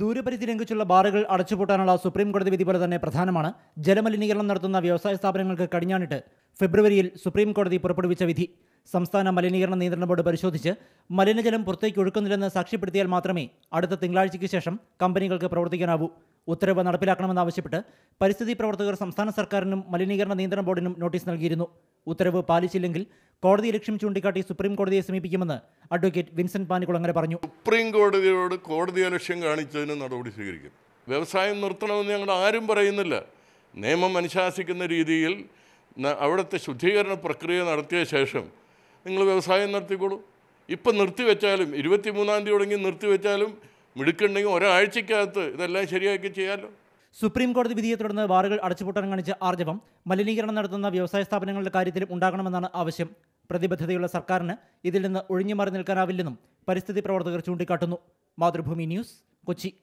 ദൂരപരിധി ലംഘിച്ചുള്ള ബാറുകൾ അടച്ചുപൂട്ടാനുള്ള സുപ്രീം കോടതി വിധി പോലെ തന്നെ പ്രധാനമാണ് ജലമലിനീകരണം നടത്തുന്ന വ്യവസായ സ്ഥാപനങ്ങൾക്ക് കടിഞ്ഞാണിട്ട് ഫെബ്രുവരിയിൽ സുപ്രീം കോടതി പുറപ്പെടുവിച്ച വിധി സംസ്ഥാന മലിനീകരണ നിയന്ത്രണ ബോർഡ് പരിശോധിച്ച് മലിനജലം പുറത്തേക്ക് ഒഴുക്കുന്നില്ലെന്ന് സാക്ഷ്യപ്പെടുത്തിയാൽ മാത്രമേ അടുത്ത തിങ്കളാഴ്ചയ്ക്ക് ശേഷം കമ്പനികൾക്ക് പ്രവർത്തിക്കാനാവൂ ഉത്തരവ് നടപ്പിലാക്കണമെന്നാവശ്യപ്പെട്ട് പരിസ്ഥിതി പ്രവർത്തകർ സംസ്ഥാന സർക്കാരിനും മലിനീകരണ നിയന്ത്രണ ബോർഡിനും നോട്ടീസ് നൽകിയിരുന്നു ഉത്തരവ് പാലിച്ചില്ലെങ്കിൽ കോടതി ലക്ഷ്യം ചൂണ്ടിക്കാട്ടി സുപ്രീം കോടതിയെ സമീപിക്കുമെന്ന് അഡ്വക്കേറ്റ് വിൻസെന്റ് പാനിക്കുളങ്ങനെ പറഞ്ഞു സുപ്രീം കോടതിയോട് കോടതി അലക്ഷ്യം കാണിച്ചതിന് നടപടി സ്വീകരിക്കും വ്യവസായം നിർത്തണമെന്ന് ഞങ്ങൾ ആരും പറയുന്നില്ല നിയമം അനുശാസിക്കുന്ന രീതിയിൽ അവിടുത്തെ ശുദ്ധീകരണ പ്രക്രിയ നടത്തിയ ശേഷം നിങ്ങൾ വ്യവസായം നടത്തിക്കോളൂ ഇപ്പം നിർത്തിവെച്ചാലും ഇരുപത്തി മൂന്നാം തീയതി തുടങ്ങി നിർത്തിവെച്ചാലും മിടുക്കുണ്ടെങ്കിൽ ഒരാഴ്ചക്കകത്ത് ഇതെല്ലാം ശരിയാക്കി ചെയ്യാമല്ലോ സുപ്രീം കോടതി വിധിയെ തുടർന്ന് ബാറുകൾ അടച്ചുപൂട്ടാൻ കാണിച്ച ആർജവം മലിനീകരണം നടത്തുന്ന വ്യവസായ സ്ഥാപനങ്ങളുടെ കാര്യത്തിലും ഉണ്ടാകണമെന്നാണ് ആവശ്യം പ്രതിബദ്ധതയുള്ള സർക്കാരിന് ഇതിൽ നിന്ന് ഒഴിഞ്ഞു മാറി നിൽക്കാനാവില്ലെന്നും പരിസ്ഥിതി പ്രവർത്തകർ ചൂണ്ടിക്കാട്ടുന്നു മാതൃഭൂമി ന്യൂസ് കൊച്ചി